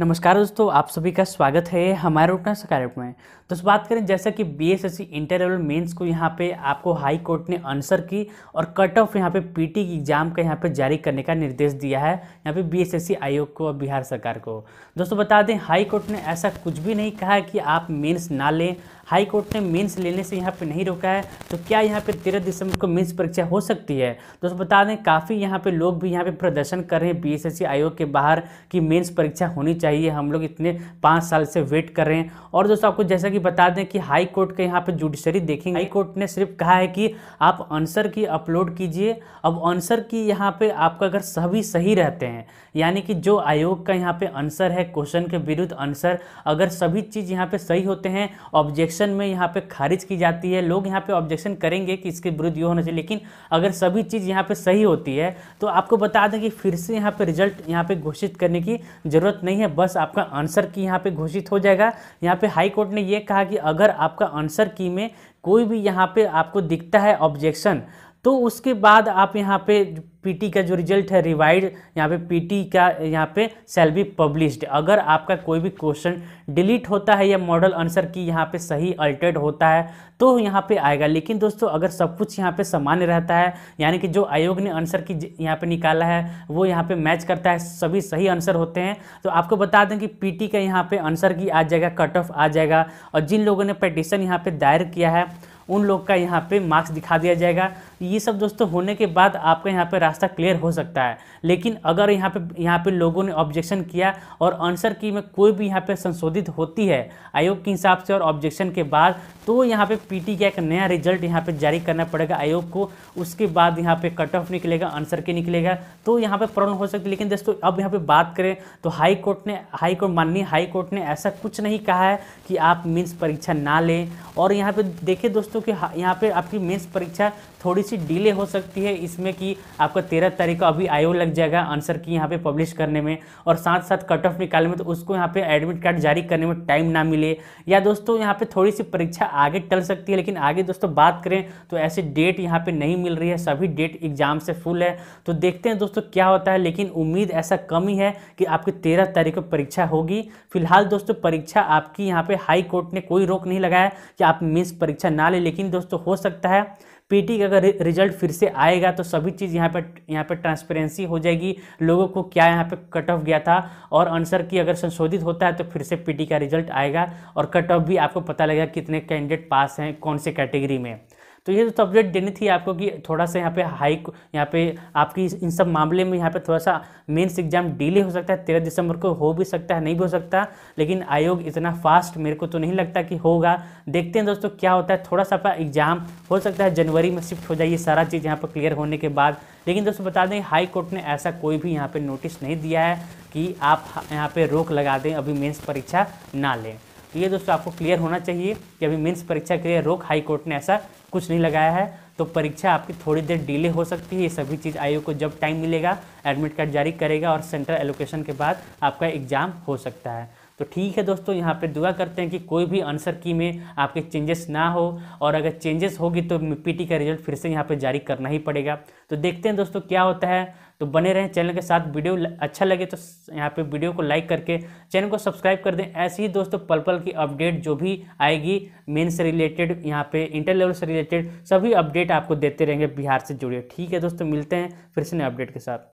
नमस्कार दोस्तों आप सभी का स्वागत है हमारे उठना सकार में दोस्तों बात करें जैसा कि B S S C inter level mains को यहाँ पे आपको हाई कोर्ट ने आंसर की और कट ऑफ यहाँ पे पीटी की एग्जाम का यहाँ पे जारी करने का निर्देश दिया है यहाँ पे बी एस एस सी आयोग को और बिहार सरकार को दोस्तों बता दें हाई कोर्ट ने ऐसा कुछ भी नहीं कहा कि आप मेन्स ना लें हाई कोर्ट ने मेंस लेने से यहाँ पे नहीं रोका है तो क्या यहाँ पे तेरह दिसंबर को मेंस परीक्षा हो सकती है दोस्तों बता दें काफ़ी यहाँ पे लोग भी यहाँ पे प्रदर्शन कर रहे हैं बीएसएससी आयोग के बाहर कि मेंस परीक्षा होनी चाहिए चाहिए हम लोग इतने पाँच साल से वेट कर रहे हैं और दोस्तों आपको जैसा कि बता दें कि हाई कोर्ट के यहाँ पर जुडिशरी देखेंगे हाई कोर्ट ने सिर्फ कहा है कि आप आंसर की अपलोड कीजिए अब आंसर की यहाँ पर आपका अगर सभी सही रहते हैं यानी कि जो आयोग का यहाँ पर आंसर है क्वेश्चन के विरुद्ध आंसर अगर सभी चीज़ यहाँ पर सही होते हैं ऑब्जेक्शन में यहाँ पर खारिज की जाती है लोग यहाँ पर ऑब्जेक्शन करेंगे कि इसके विरुद्ध ये होना चाहिए लेकिन अगर सभी चीज़ यहाँ पर सही होती है तो आपको बता दें कि फिर से यहाँ पर रिजल्ट यहाँ पर घोषित करने की ज़रूरत नहीं है बस आपका आंसर की यहाँ पे घोषित हो जाएगा यहाँ पे हाई कोर्ट ने ये कहा कि अगर आपका आंसर की में कोई भी यहाँ पे आपको दिखता है ऑब्जेक्शन तो उसके बाद आप यहाँ पे पीटी का जो रिजल्ट है रिवाइड यहाँ पे पीटी का यहाँ पे सेल बी पब्लिश्ड अगर आपका कोई भी क्वेश्चन डिलीट होता है या मॉडल आंसर की यहाँ पे सही अल्टर्ड होता है तो यहाँ पे आएगा लेकिन दोस्तों अगर सब कुछ यहाँ पे सामान्य रहता है यानी कि जो आयोग ने आंसर की यहाँ पे निकाला है वो यहाँ पे मैच करता है सभी सही आंसर होते हैं तो आपको बता दें कि टी का यहाँ पे आंसर की आ जाएगा कट ऑफ आ जाएगा और जिन लोगों ने पटिशन यहाँ पर दायर किया है उन लोग का यहाँ पे मार्क्स दिखा दिया जाएगा ये सब दोस्तों होने के बाद आपका यहाँ पे रास्ता क्लियर हो सकता है लेकिन अगर यहाँ पे यहाँ पे लोगों ने ऑब्जेक्शन किया और आंसर की में कोई भी यहाँ पे संशोधित होती है आयोग के हिसाब से और ऑब्जेक्शन के बाद तो यहाँ पे पीटी का एक नया रिजल्ट यहाँ पे जारी करना पड़ेगा आयोग को उसके बाद यहाँ पे कट ऑफ निकलेगा आंसर के निकलेगा तो यहाँ पे प्रॉब्लम हो सकती है लेकिन दोस्तों अब यहाँ पे बात करें तो हाई कोर्ट ने हाई कोर्ट माननीय हाई कोर्ट ने ऐसा कुछ नहीं कहा है कि आप मीन्स परीक्षा ना लें और यहाँ पे देखिए दोस्तों कि यहाँ पे आपकी मेंस परीक्षा थोड़ी थोड़ी सी डिले हो सकती है इसमें कि आपका तेरह तारीख का अभी आयो लग जाएगा आंसर की यहाँ पे पब्लिश करने में और साथ साथ कट ऑफ निकालने में तो उसको यहाँ पे एडमिट कार्ड जारी करने में टाइम ना मिले या दोस्तों यहाँ पे थोड़ी सी परीक्षा आगे टल सकती है लेकिन आगे दोस्तों बात करें तो ऐसे डेट यहाँ पर नहीं मिल रही है सभी डेट एग्जाम से फुल है तो देखते हैं दोस्तों क्या होता है लेकिन उम्मीद ऐसा कम ही है कि आपकी तेरह तारीख को परीक्षा होगी फिलहाल दोस्तों परीक्षा आपकी यहाँ पर हाई कोर्ट ने कोई रोक नहीं लगाया कि आप मिस परीक्षा ना लें लेकिन दोस्तों हो सकता है पीटी का अगर रिजल्ट फिर से आएगा तो सभी चीज़ यहाँ पर यहाँ पर ट्रांसपेरेंसी हो जाएगी लोगों को क्या यहाँ पे कट ऑफ गया था और आंसर की अगर संशोधित होता है तो फिर से पीटी का रिजल्ट आएगा और कट ऑफ भी आपको पता लगेगा कितने कैंडिडेट पास हैं कौन से कैटेगरी में तो ये तो अपडेट देनी थी आपको कि थोड़ा सा यहाँ पे हाई यहाँ पे आपकी इन सब मामले में यहाँ पे थोड़ा सा मेन्स एग्जाम डिले हो सकता है तेरह दिसंबर को हो भी सकता है नहीं भी हो सकता लेकिन आयोग इतना फास्ट मेरे को तो नहीं लगता कि होगा देखते हैं दोस्तों क्या होता है थोड़ा सा एग्जाम हो सकता है जनवरी में शिफ्ट हो जाए ये सारा चीज़ यहाँ पर क्लियर होने के बाद लेकिन दोस्तों बता दें हाई कोर्ट ने ऐसा कोई भी यहाँ पर नोटिस नहीं दिया है कि आप यहाँ पर रोक लगा दें अभी मेन्स परीक्षा ना लें ये दोस्तों आपको क्लियर होना चाहिए कि अभी मीन्स परीक्षा के लिए रोक हाईकोर्ट ने ऐसा कुछ नहीं लगाया है तो परीक्षा आपकी थोड़ी देर डिले हो सकती है ये सभी चीज़ आयोग को जब टाइम मिलेगा एडमिट कार्ड जारी करेगा और सेंट्रल एलोकेशन के बाद आपका एग्ज़ाम हो सकता है तो ठीक है दोस्तों यहाँ पे दुआ करते हैं कि कोई भी आंसर की में आपके चेंजेस ना हो और अगर चेंजेस होगी तो पीटी का रिजल्ट फिर से यहाँ पे जारी करना ही पड़ेगा तो देखते हैं दोस्तों क्या होता है तो बने रहें चैनल के साथ वीडियो अच्छा लगे तो यहाँ पे वीडियो को लाइक करके चैनल को सब्सक्राइब कर दें ऐसे ही दोस्तों पल पल की अपडेट जो भी आएगी मेन से रिलेटेड यहाँ पर इंटर लेवल से रिलेटेड सभी अपडेट आपको देते रहेंगे बिहार से जुड़े ठीक है दोस्तों मिलते हैं फिर से नए अपडेट के साथ